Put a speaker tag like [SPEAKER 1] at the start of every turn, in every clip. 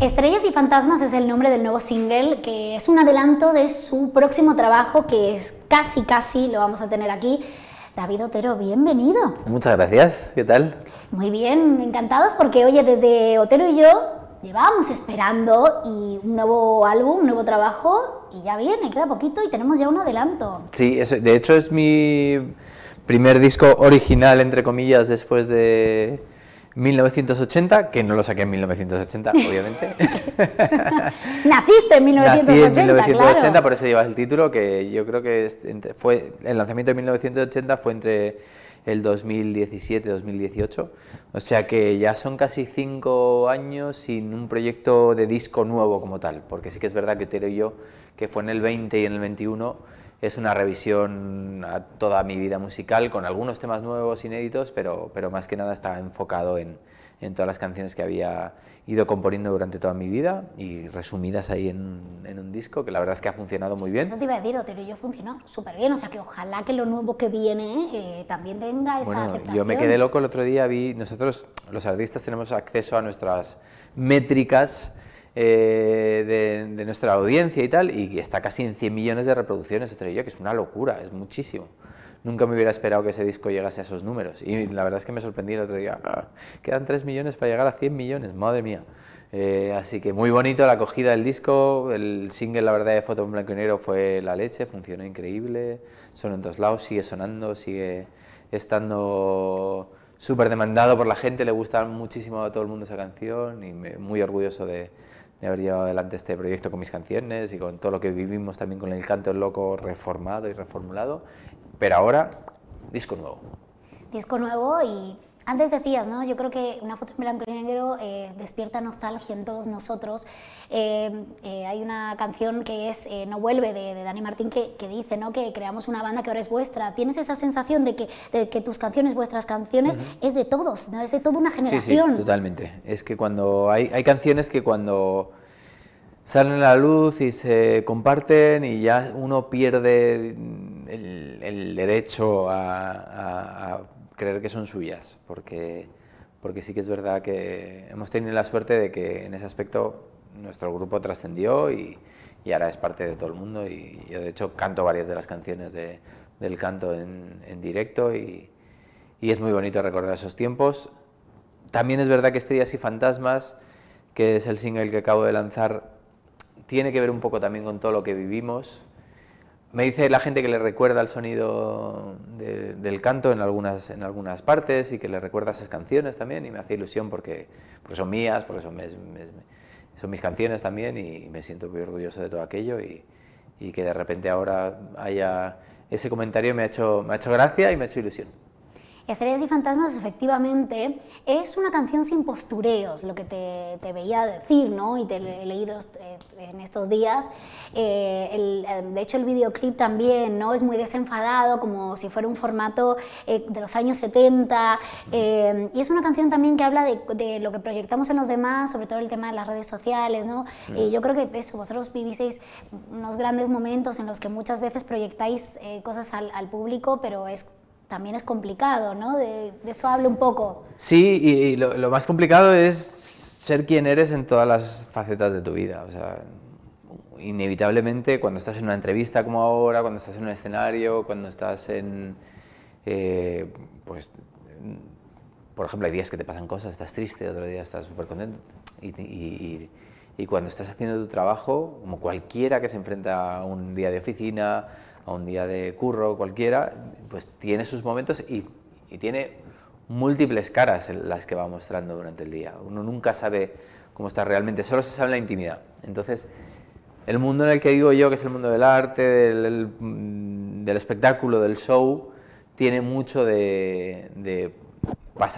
[SPEAKER 1] Estrellas y Fantasmas es el nombre del nuevo single, que es un adelanto de su próximo trabajo, que es casi, casi, lo vamos a tener aquí. David Otero, bienvenido.
[SPEAKER 2] Muchas gracias, ¿qué tal?
[SPEAKER 1] Muy bien, encantados porque, oye, desde Otero y yo llevábamos esperando y un nuevo álbum, un nuevo trabajo, y ya viene, queda poquito y tenemos ya un adelanto.
[SPEAKER 2] Sí, de hecho es mi primer disco original, entre comillas, después de 1980, que no lo saqué en 1980, obviamente.
[SPEAKER 1] Naciste en 1980. Nací en 1980, por
[SPEAKER 2] eso llevas el título, que yo creo que fue el lanzamiento de 1980 fue entre el 2017-2018. O sea que ya son casi cinco años sin un proyecto de disco nuevo como tal, porque sí que es verdad que Otero y yo, que fue en el 20 y en el 21, es una revisión a toda mi vida musical con algunos temas nuevos, inéditos, pero, pero más que nada está enfocado en, en todas las canciones que había ido componiendo durante toda mi vida y resumidas ahí en, en, un disco, que la verdad es que ha funcionado muy bien. Eso te
[SPEAKER 1] iba a decir, Otero, yo funcionó súper bien, o sea que ojalá que lo nuevo que viene eh, también tenga esa bueno, aceptación. Yo me quedé
[SPEAKER 2] loco el otro día, vi, nosotros los artistas tenemos acceso a nuestras métricas eh, de, nuestra audiencia y tal, y está casi en 100 millones de reproducciones otro día, que es una locura, es muchísimo. Nunca me hubiera esperado que ese disco llegase a esos números, y la verdad es que me sorprendí el otro día. Quedan 3 millones para llegar a 100 millones, madre mía. Eh, así que muy bonito la acogida del disco, el single la verdad de Foto en Blanco y Negro fue la leche, funcionó increíble, son en todos lados, sigue sonando, sigue estando súper demandado por la gente, le gusta muchísimo a todo el mundo esa canción y muy orgulloso de, de haber llevado adelante este proyecto con mis canciones y con todo lo que vivimos también con el canto loco reformado y reformulado. Pero ahora, disco nuevo.
[SPEAKER 1] Disco nuevo y antes decías, ¿no? Yo creo que una foto en blanco y negro eh, despierta nostalgia en todos nosotros. Eh, eh, hay una canción que es No vuelve de, Dani Martín que, dice, ¿no? Que creamos una banda que ahora es vuestra. Tienes esa sensación de que, tus canciones, vuestras canciones, es de todos, ¿no? Es de toda una generación. Sí, sí,
[SPEAKER 2] totalmente. Es que cuando hay, hay canciones que cuando salen a la luz y se comparten y ya uno pierde el, derecho a creer que son suyas, porque, porque sí que es verdad que hemos tenido la suerte de que en ese aspecto nuestro grupo trascendió y, y ahora es parte de todo el mundo y yo de hecho canto varias de las canciones del canto en, directo y, y, es muy bonito recordar esos tiempos. También es verdad que Estrellas y Fantasmas, que es el single que acabo de lanzar, tiene que ver un poco también con todo lo que vivimos me dice la gente que le recuerda el sonido del canto en algunas, en algunas partes y que le recuerda esas canciones también y me hace ilusión porque, porque son mías, porque son mis, son mis canciones también y me siento muy orgulloso de todo aquello y, y que de repente ahora haya ese comentario me ha hecho, me ha hecho gracia y me ha hecho ilusión.
[SPEAKER 1] Estrellas y Fantasmas efectivamente es una canción sin postureos, lo que te, veía decir, ¿no? Y te he leído eh, en estos días. Eh, eh, de hecho, el videoclip también, ¿no? Es muy desenfadado, como si fuera un formato de los años 70. y es una canción también que habla de, lo que proyectamos en los demás, sobre todo el tema de las redes sociales, ¿no? Mm. Y yo creo que eso, vosotros vivisteis unos grandes momentos en los que muchas veces proyectáis cosas al, al público, pero es también es complicado, ¿no? De, eso hablo un poco.
[SPEAKER 2] Sí, y, lo, más complicado es ser quien eres en todas las facetas de tu vida. O sea, inevitablemente cuando estás en una entrevista como ahora, cuando estás en un escenario, cuando estás en... Eh, pues, por ejemplo, hay días que te pasan cosas, estás triste, otro día estás súper contento. y, cuando estás haciendo tu trabajo, como cualquiera que se enfrenta a un día de oficina, a un día de curro cualquiera, pues tiene sus momentos y, tiene múltiples caras las que va mostrando durante el día. Uno nunca sabe cómo está realmente, solo se sabe la intimidad. Entonces, el mundo en el que vivo yo, que es el mundo del arte, del, mm, espectáculo, del show, tiene mucho de, de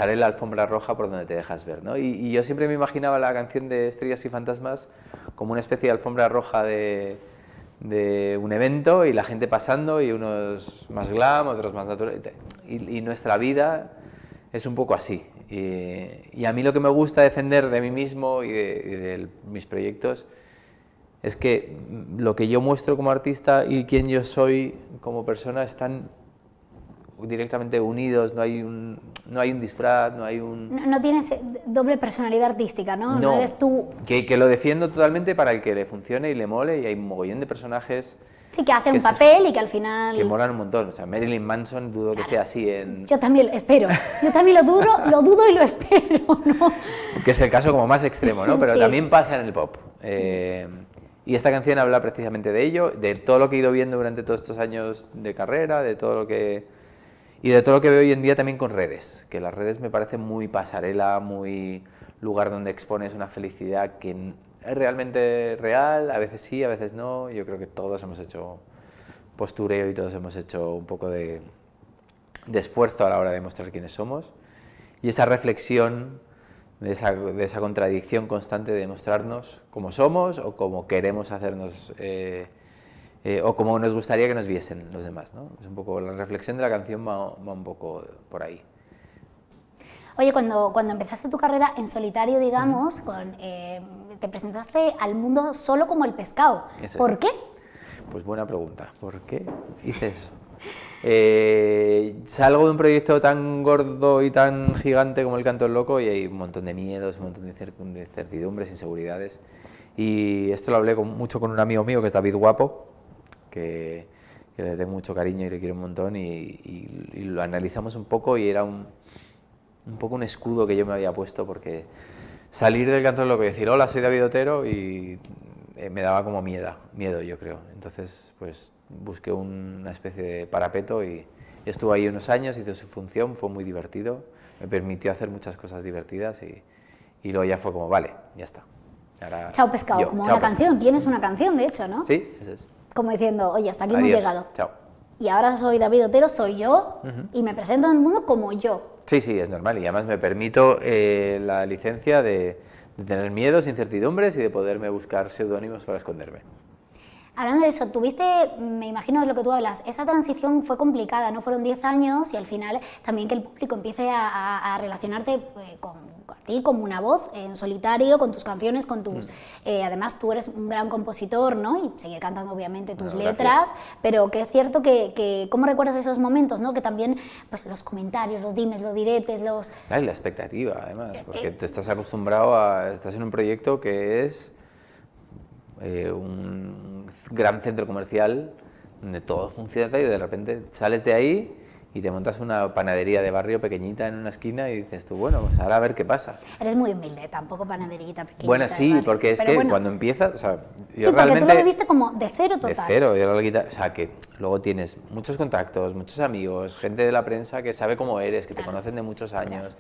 [SPEAKER 2] en la alfombra roja por donde te dejas ver. ¿no? Y, y, yo siempre me imaginaba la canción de Estrellas y Fantasmas como una especie de alfombra roja de, de un evento y la gente pasando y unos más glam, otros más naturales. Y, nuestra vida es un poco así. Y, a mí lo que me gusta defender de mí mismo y de, mis proyectos es que lo que yo muestro como artista y quién yo soy como persona están directamente unidos, no hay un, no hay un disfraz, no hay un...
[SPEAKER 1] No, tienes eh, doble personalidad artística, ¿no? No, eres tú...
[SPEAKER 2] Que, que, lo defiendo totalmente para el que le funcione y le mole y hay un mogollón de personajes...
[SPEAKER 1] Sí, que hacen un papel y que al final... Que
[SPEAKER 2] molan un montón. O sea, Marilyn Manson dudo que sea así en...
[SPEAKER 1] Yo también lo espero. Yo también lo dudo, lo dudo y lo espero,
[SPEAKER 2] ¿no? Que es el caso como más extremo, ¿no? Pero también pasa en el pop. Eh, y esta canción habla precisamente de ello, de todo lo que he ido viendo durante todos estos años de carrera, de todo lo que y de todo lo que veo hoy en día también con redes, que las redes me parecen muy pasarela, muy lugar donde expones una felicidad que es realmente real, a veces sí, a veces no. Yo creo que todos hemos hecho postureo y todos hemos hecho un poco de, esfuerzo a la hora de mostrar quiénes somos. Y esa reflexión de esa, de esa contradicción constante de mostrarnos cómo somos o cómo queremos hacernos. Eh, eh, o como nos gustaría que nos viesen los demás. ¿no? Es un poco, la reflexión de la canción va, un poco por ahí.
[SPEAKER 1] Oye, cuando, cuando empezaste tu carrera en solitario, digamos, con, eh, te presentaste al mundo solo como el pescado. ¿Por qué?
[SPEAKER 2] Pues buena pregunta. ¿Por qué hice eso? Eh, salgo de un proyecto tan gordo y tan gigante como el Canto Loco y hay un montón de miedos, un montón de incertidumbres, inseguridades. Y esto lo hablé mucho con un amigo mío que es David Guapo, que, le tengo mucho cariño y le quiero un montón y, lo analizamos un poco y era un, un, poco un escudo que yo me había puesto porque salir del canto loco y decir hola soy David Otero y eh, me daba como miedo, miedo yo creo. Entonces pues busqué una especie de parapeto y, estuvo estuve ahí unos años, hice su función, fue muy divertido, me permitió hacer muchas cosas divertidas y, y luego ya fue como vale, ya está. Chao pescado, como una canción, tienes
[SPEAKER 1] una canción de hecho, ¿no? Sí, eso es como diciendo, oye, hasta aquí hemos llegado. Y ahora soy David Otero, soy yo, y me presento en el mundo como yo.
[SPEAKER 2] Sí, sí, es normal. Y además me permito eh, la licencia de, tener miedos, incertidumbres y de poderme buscar seudónimos para esconderme.
[SPEAKER 1] Hablando de eso, tuviste, me imagino de lo que tú hablas, esa transición fue complicada, ¿no? Fueron 10 años y al final también que el público empiece a, relacionarte eh, con ti como una voz en solitario, con tus canciones, con tus... Mm. Eh, además, tú eres un gran compositor, ¿no? Y seguir cantando, obviamente, tus letras, pero que es cierto que, ¿Cómo recuerdas esos momentos, no? Que también, pues, los comentarios, los dimes, los diretes, los...
[SPEAKER 2] Claro, y la expectativa, además, porque te estás acostumbrado a... Estás en un proyecto que es eh, un gran centro comercial donde todo funciona y de repente sales de ahí y te montas una panadería de barrio pequeñita en una esquina y dices tú, bueno, pues ahora a ver qué pasa.
[SPEAKER 1] Eres muy humilde, tampoco panaderita pequeñita. Bueno, sí, porque es que cuando
[SPEAKER 2] empiezas, o sea, yo sí, porque tú lo viviste
[SPEAKER 1] como de cero total. De
[SPEAKER 2] cero, o sea, que luego tienes muchos contactos, muchos amigos, gente de la prensa que sabe cómo eres, que te conocen de muchos años.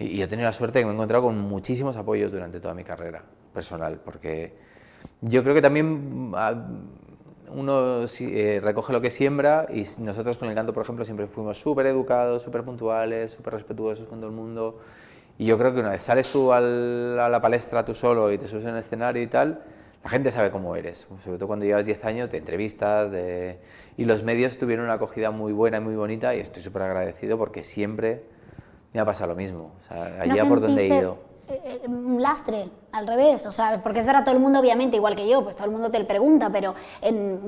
[SPEAKER 2] Y, y, yo he tenido la suerte de que me he encontrado con muchísimos apoyos durante toda mi carrera personal, porque yo creo que también mm, uno eh, recoge lo que siembra y nosotros con el canto, por ejemplo, siempre fuimos súper educados, súper puntuales, súper respetuosos con todo el mundo. Y yo creo que una vez sales tú a la palestra tú solo y te subes en el escenario y tal, la gente sabe cómo eres, sobre todo cuando llevas 10 años de entrevistas, y los medios tuvieron una acogida muy buena y muy bonita y estoy súper agradecido porque siempre me ha pasado lo mismo, o sea, allá por donde he ido.
[SPEAKER 1] Eh, eh, un lastre, al revés, o sea, porque es verdad, todo el mundo obviamente, igual que yo, pues todo el mundo te lo pregunta, pero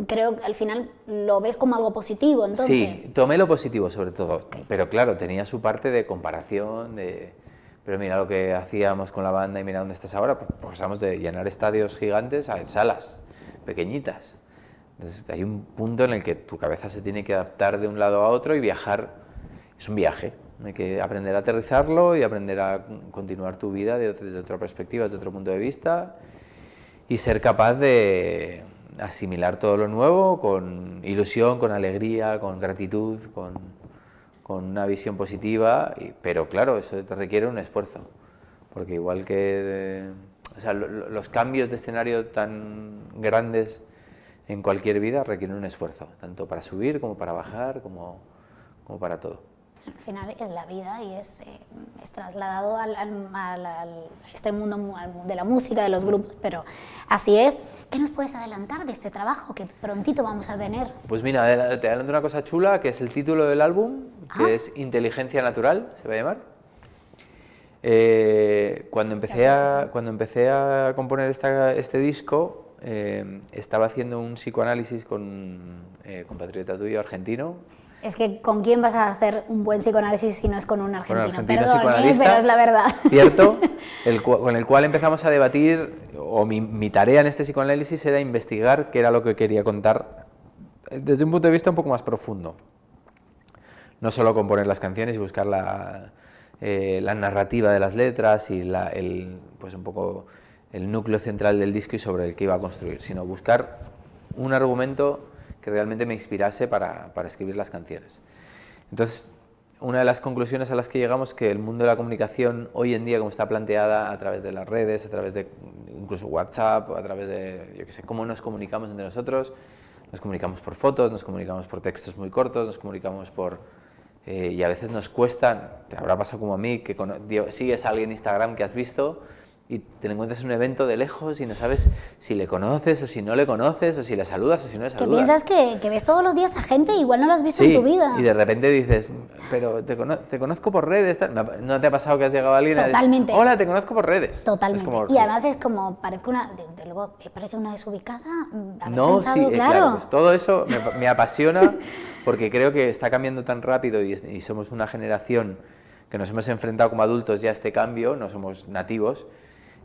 [SPEAKER 1] creo que al final lo ves como algo positivo, entonces. Sí,
[SPEAKER 2] tomé lo positivo sobre todo, pero claro, tenía su parte de comparación, de, pero mira lo que hacíamos con la banda y mira dónde estás ahora, pues pasamos de llenar estadios gigantes a salas pequeñitas. Entonces hay un punto en el que tu cabeza se tiene que adaptar de un lado a otro y viajar, es un viaje, hay que aprender a aterrizarlo y aprender a continuar tu vida desde otra perspectiva, desde otro punto de vista y ser capaz de asimilar todo lo nuevo con ilusión, con alegría, con gratitud, con, una visión positiva, pero claro, eso requiere un esfuerzo, porque igual que o sea, los cambios de escenario tan grandes en cualquier vida requieren un esfuerzo, tanto para subir como para bajar, como para todo
[SPEAKER 1] al final es la vida y es, eh, trasladado a este mundo de la música, de los grupos, pero así es. ¿Qué nos puedes adelantar de este trabajo que prontito vamos a tener?
[SPEAKER 2] Pues mira, te adelanto una cosa chula, que es el título del álbum, que ah. es Inteligencia Natural, se va a llamar. Eh, cuando, empecé a, cuando empecé a componer este disco, eh, estaba haciendo un psicoanálisis con un compatriota tuyo argentino,
[SPEAKER 1] es que ¿con quién vas a hacer un buen psicoanálisis si no es con un argentino? Perdón, pero es la verdad.
[SPEAKER 2] Cierto, con el cual empezamos a debatir, o mi, tarea en este psicoanálisis era investigar qué era lo que quería contar eh, desde un punto de vista un poco más profundo. No solo componer las canciones y buscar eh, la, narrativa de las letras y el, pues un poco el núcleo central del disco y sobre el que iba a construir, sino buscar un argumento que realmente me inspirase para, para escribir las canciones. Entonces, una de las conclusiones a las que llegamos es que el mundo de la comunicación hoy en día, como está planteada a través de las redes, a través de incluso WhatsApp, a través de, yo qué sé, cómo nos comunicamos entre nosotros, nos comunicamos por fotos, nos comunicamos por textos muy cortos, nos comunicamos por... Eh, y a veces nos cuesta, te habrá pasado como a mí, que si es sigues a alguien en Instagram que has visto y te encuentras en un evento de lejos y no sabes si le conoces o si no le conoces o si le saludas o si no le saludas. Que
[SPEAKER 1] piensas que, ves todos los días a gente, igual no la has visto en tu vida. Y
[SPEAKER 2] de repente dices, pero te, conozco por redes. ¿No te ha pasado que has llegado a alguien? Totalmente. Hola, te conozco por redes. Totalmente. y además
[SPEAKER 1] es como, parece una, luego, eh, parece una desubicada. Mm, no, sí, eh, claro. claro pues
[SPEAKER 2] todo eso me, apasiona porque creo que está cambiando tan rápido y, y somos una generación que nos hemos enfrentado como adultos ya a este cambio, no somos nativos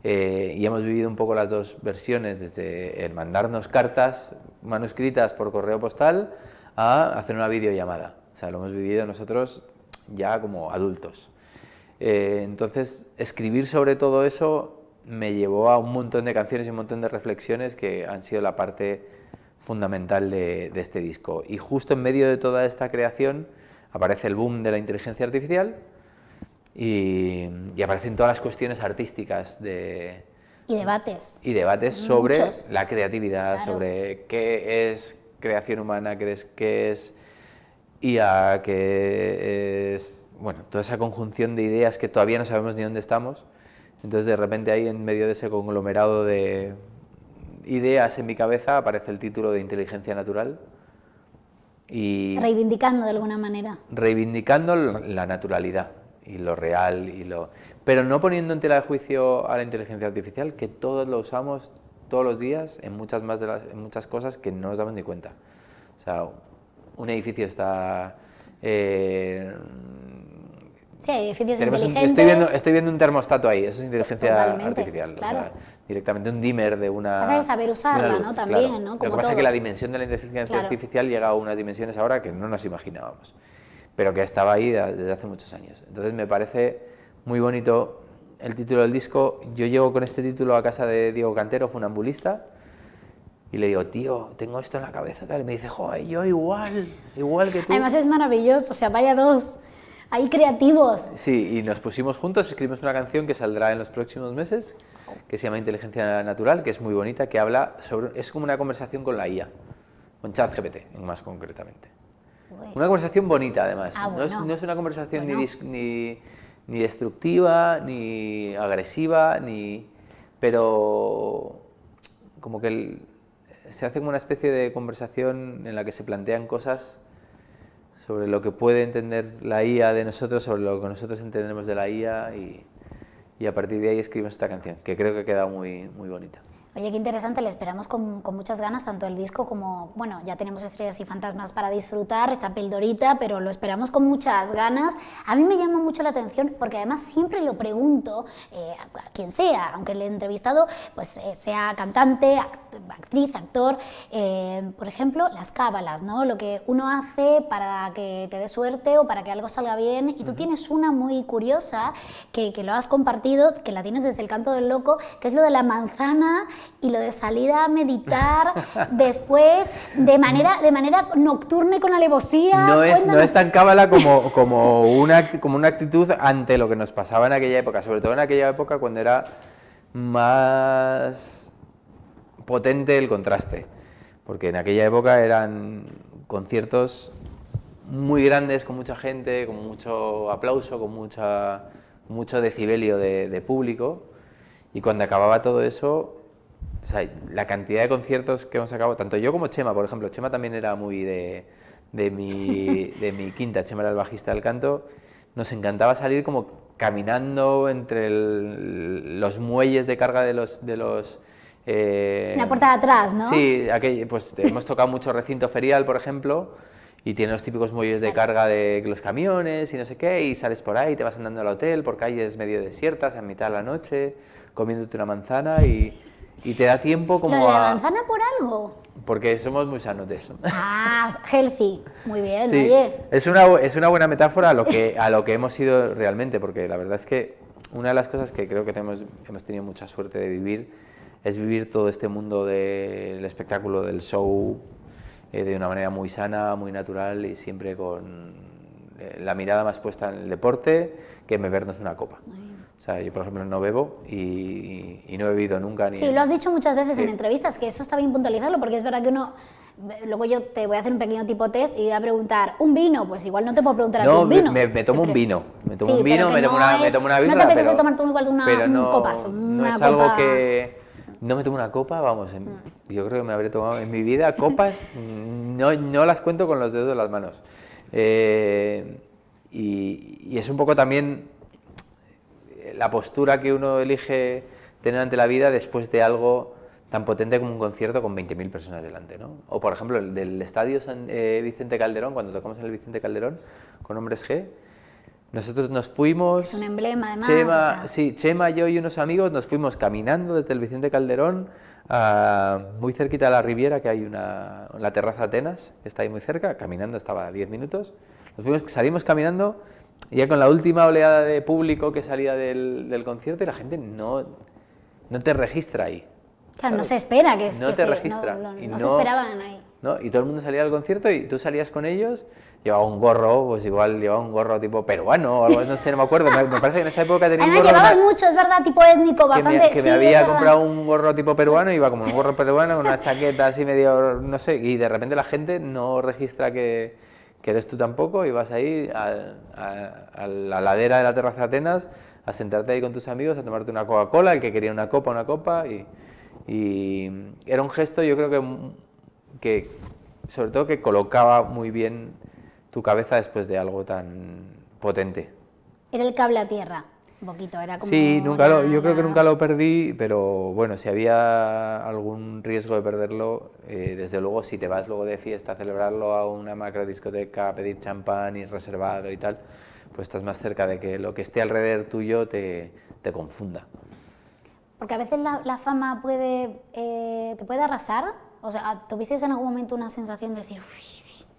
[SPEAKER 2] eh, y hemos vivido un poco las dos versiones, desde el mandarnos cartas manuscritas por correo postal a hacer una videollamada. O sea, lo hemos vivido nosotros ya como adultos. Eh, entonces, escribir sobre todo eso me llevó a un montón de canciones y un montón de reflexiones que han sido la parte fundamental de este disco. Y justo en medio de toda esta creación aparece el boom de la inteligencia artificial, y, aparecen todas las cuestiones artísticas de... Y
[SPEAKER 1] debates. Y
[SPEAKER 2] debates mm, sobre la creatividad, sobre qué es creación humana, qué es, IA, qué es... Bueno, toda esa conjunción de ideas que todavía no sabemos ni dónde estamos. Entonces de repente ahí en medio de ese conglomerado de ideas en mi cabeza aparece el título de Inteligencia Natural. Y
[SPEAKER 1] reivindicando de alguna manera.
[SPEAKER 2] Reivindicando la naturalidad y lo real y lo pero no poniendo en tela de juicio a la inteligencia artificial que todos lo usamos todos los días en muchas más de las, muchas cosas que no nos damos ni cuenta o sea un edificio está eh,
[SPEAKER 1] Sí, edificios inteligentes. estoy, viendo, estoy
[SPEAKER 2] viendo un termostato ahí, eso es inteligencia artificial. directamente un dimmer de una. saber usarla, ¿no? También, ¿no? Lo que pasa es que la dimensión de la inteligencia artificial llega a unas dimensiones ahora que no nos imaginábamos pero que estaba ahí desde hace muchos años. Entonces me parece muy bonito el título del disco. Yo llego con este título a casa de Diego Cantero, funambulista, y le digo, tío, tengo esto en la cabeza, tal. Y me dice, joder, yo igual, igual que tú. Además es
[SPEAKER 1] maravilloso, o sea, vaya dos, hay creativos.
[SPEAKER 2] Sí, y nos pusimos juntos, escribimos una canción que saldrá en los próximos meses, que se llama Inteligencia Natural, que es muy bonita, que habla sobre, es como una conversación con la IA, con ChatGPT, más concretamente. Una conversación bonita, además. Ah, no, es, no, es, una conversación ni, ni, destructiva, ni agresiva, ni. Pero. Como que se hace como una especie de conversación en la que se plantean cosas sobre lo que puede entender la IA de nosotros, sobre lo que nosotros entendemos de la IA y, y a partir de ahí escribimos esta canción, que creo que ha quedado muy, muy bonita.
[SPEAKER 1] Oye, qué interesante, le esperamos con, muchas ganas, tanto el disco como, bueno, ya tenemos Estrellas y Fantasmas para disfrutar, esta pildorita, pero lo esperamos con muchas ganas. A mí me llama mucho la atención porque además siempre lo pregunto eh, a, quien sea, aunque le he entrevistado pues eh, sea cantante, actriz, actor, eh, por ejemplo, las cábalas, ¿no? Lo que uno hace para que te dé suerte o para que algo salga bien. Y tú tienes una muy curiosa que, que lo has compartido, que la tienes desde el canto del loco, que es lo de la manzana y lo de salida a meditar después de manera, de manera nocturna y con alevosía. No es, no es
[SPEAKER 2] tan cábala como, como, una, actitud ante lo que nos pasaba en aquella época, sobre todo en aquella época cuando era más potente el contraste, porque en aquella época eran conciertos muy grandes, con mucha gente, con mucho aplauso, con mucha, mucho decibelio de público, y cuando acababa todo eso, la cantidad de conciertos que hemos sacado, tanto yo como Chema, por ejemplo, Chema también era muy de, de, mi, de mi quinta, Chema era el bajista del canto, nos encantaba salir como caminando entre los muelles de carga de los... De los eh, la puerta de atrás, ¿no? Sí, pues hemos tocado mucho recinto ferial, por ejemplo, y tiene los típicos muelles de carga de los camiones y no sé qué, y sales por ahí, te vas andando al hotel por calles medio desiertas a mitad de la noche, comiéndote una manzana y y te da tiempo como ¿Lo de la manzana
[SPEAKER 1] por algo?
[SPEAKER 2] Porque somos muy sanos de eso.
[SPEAKER 1] Ah, healthy. Muy bien, oye.
[SPEAKER 2] Es una, es una buena metáfora a lo, que, a lo que hemos sido realmente, porque la verdad es que una de las cosas que creo que tenemos, hemos tenido mucha suerte de vivir es vivir todo este mundo del espectáculo, del show, eh, de una manera muy sana, muy natural y siempre con eh, la mirada más puesta en el deporte que en bebernos una copa. Muy o sea, yo, por ejemplo, no bebo y, no he bebido nunca ni... Sí, lo has dicho
[SPEAKER 1] muchas veces en entrevistas, que eso está bien puntualizarlo, porque es verdad que uno... Luego yo te voy a hacer un pequeño tipo test y voy a preguntar, ¿un vino? Pues igual no te puedo preguntar a ti un vino. Me,
[SPEAKER 2] me tomo un vino, me tomo un vino, me, tomo una, me tomo No te tomar
[SPEAKER 1] tú igual una, no, es algo
[SPEAKER 2] que... No me tomo una copa, vamos, yo creo que me habré tomado en mi vida copas, no, no las cuento con los dedos de las manos. Eh, y es un poco también la postura que uno elige tener ante la vida después de algo tan potente como un concierto con 20.000 personas delante, O por ejemplo el del estadio San, eh, Vicente Calderón, cuando tocamos en el Vicente Calderón con Hombres G, nosotros nos fuimos... Es un
[SPEAKER 1] emblema además. Chema,
[SPEAKER 2] Sí, Chema, yo y unos amigos nos fuimos caminando desde el Vicente Calderón ah, muy cerquita a la Riviera, que hay una, la terraza Atenas, está ahí muy cerca, caminando estaba a 10 minutos. Nos fuimos, salimos caminando y ya con la última oleada de público que salía del, del concierto, y la gente no, no te registra ahí. Claro, no se
[SPEAKER 1] espera que No te registra. No, y no, se esperaban ahí.
[SPEAKER 2] ¿no? Y todo el mundo salía al concierto y tú salías con ellos, llevaba un gorro, pues igual llevaba un gorro tipo peruano o algo, no sé, no me acuerdo, me, parece que en esa época tenía un llevabas
[SPEAKER 1] mucho, es verdad, tipo étnico, bastante... Que que me había comprado
[SPEAKER 2] un gorro tipo peruano, iba como un gorro peruano con una chaqueta así medio, no sé, y de repente la gente no registra que que tú tampoco, y vas ahí a, a la ladera de la terraza de Atenas a sentarte ahí con tus amigos, a tomarte una Coca-Cola, el que quería una copa, una copa, y, era un gesto yo creo que, mm, que, sobre todo que colocaba muy bien tu cabeza después de algo tan potente.
[SPEAKER 1] Era el cable a tierra un poquito, era como... Sí, nunca
[SPEAKER 2] yo creo que nunca lo perdí, pero bueno, si había algún riesgo de perderlo, eh, desde luego si te vas luego de fiesta a celebrarlo a una macro discoteca, a pedir champán y reservado y tal, pues estás más cerca de que lo que esté alrededor tuyo te, te confunda.
[SPEAKER 1] Porque a veces la, fama puede, eh, te puede arrasar. O sea, ¿tuvisteis en algún momento una sensación de decir,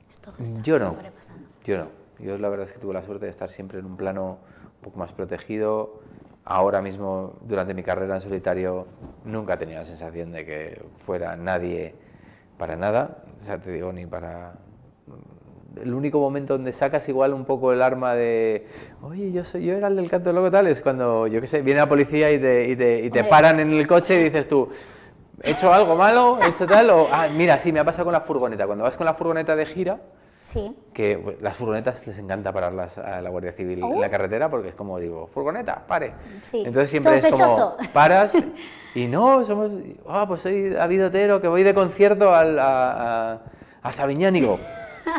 [SPEAKER 1] esto, está yo no, sobrepasando"?
[SPEAKER 2] Yo no. Yo la verdad es que tuve la suerte de estar siempre en un plano más protegido. Ahora mismo, durante mi carrera en solitario, nunca he tenido la sensación de que fuera nadie para nada, o sea, te digo, ni para... El único momento donde sacas igual un poco el arma de, oye, yo, soy, yo era el del canto loco tal, es cuando, yo qué sé, viene la policía y te, y te paran en el coche y dices tú, ¿he hecho algo malo? ¿He hecho tal? O, ah, mira, sí, me ha pasado con la furgoneta. Cuando vas con la furgoneta de gira, que las furgonetas les encanta pararlas a la Guardia Civil en la oh. carretera porque es como digo, furgoneta, pare. Entonces siempre es como, paras y no, somos, ah, pues soy avidotero que voy de concierto al, a, a, a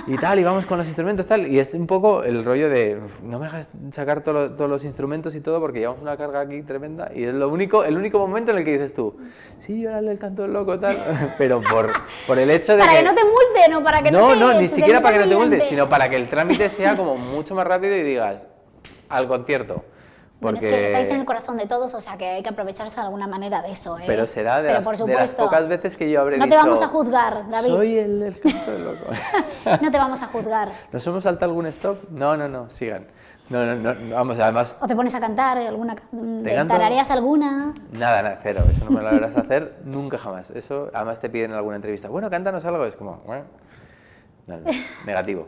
[SPEAKER 2] y tal, y vamos con los instrumentos, tal. Y es un poco el rollo de, no me dejas sacar todos los instrumentos y todo porque llevamos una carga aquí tremenda y es lo único, el único momento en el que dices tú, sí, yo era el del canto del loco, tal. Pero por, por el hecho de... Para que, no te
[SPEAKER 1] multen o para que no, no No, no, ni siquiera para que no te multen, sino para que
[SPEAKER 2] el trámite sea como mucho más rápido y digas, al concierto es que estáis en el
[SPEAKER 1] corazón de todos, o sea que hay que aprovecharse de alguna manera de eso. ¿eh? Pero será de, pocas
[SPEAKER 2] veces que yo habré no dicho... No te vamos a
[SPEAKER 1] juzgar, David. Soy
[SPEAKER 2] el, loco.
[SPEAKER 1] no te vamos a juzgar.
[SPEAKER 2] ¿Nos hemos saltado algún stop? No, no, no, sigan. No, no, no, vamos, además...
[SPEAKER 1] O te pones a cantar ¿eh? alguna... ¿Te ¿Tarareas alguna?
[SPEAKER 2] Nada, nada, cero, eso no me lo harás hacer nunca jamás. Eso, además te piden en alguna entrevista, bueno, cántanos algo, es como... negativo.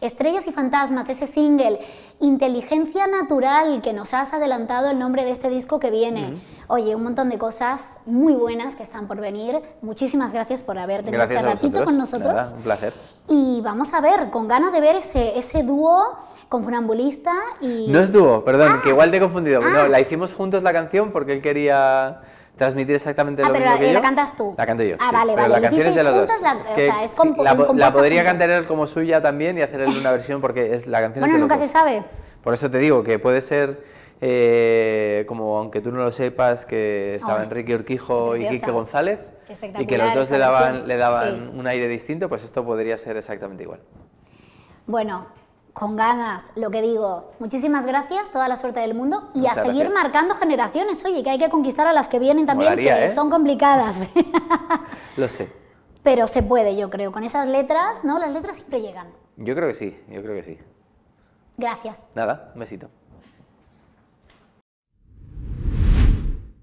[SPEAKER 1] Estrellas y Fantasmas, ese single, Inteligencia Natural, que nos has adelantado el nombre de este disco que viene. Oye, un montón de cosas muy buenas que están por venir. Muchísimas gracias por haber tenido este ratito con nosotros. un placer. Y vamos a ver, con ganas de ver ese, ese dúo con Funambulista y... No es
[SPEAKER 2] dúo, perdón, ah. que igual te he confundido. Ah. no, la hicimos juntos la canción porque él quería transmitir exactamente ah, lo mismo la, que eh, yo. la cantas tú. La canto yo. Ah, vale, pero La canción es de los dos. La, la, podría cantar él como suya también y hacerle una versión porque es la canción. es de los dos. se sabe. Por eso te digo que puede ser. Eh, como aunque tú no lo sepas, que estaba ah, Enrique Urquijo y Quique González, y que los dos le daban, le daban un aire distinto, pues esto podría ser exactamente igual.
[SPEAKER 1] Bueno, con ganas, lo que digo. Muchísimas gracias, toda la suerte del mundo y a seguir marcando generaciones, oye, que hay que conquistar a las que vienen también, que ¿eh? son complicadas.
[SPEAKER 2] lo sé.
[SPEAKER 1] Pero se puede, yo creo, con esas letras, ¿no? Las letras siempre llegan.
[SPEAKER 2] Yo creo que sí, yo creo que sí. Gracias. Nada, un besito.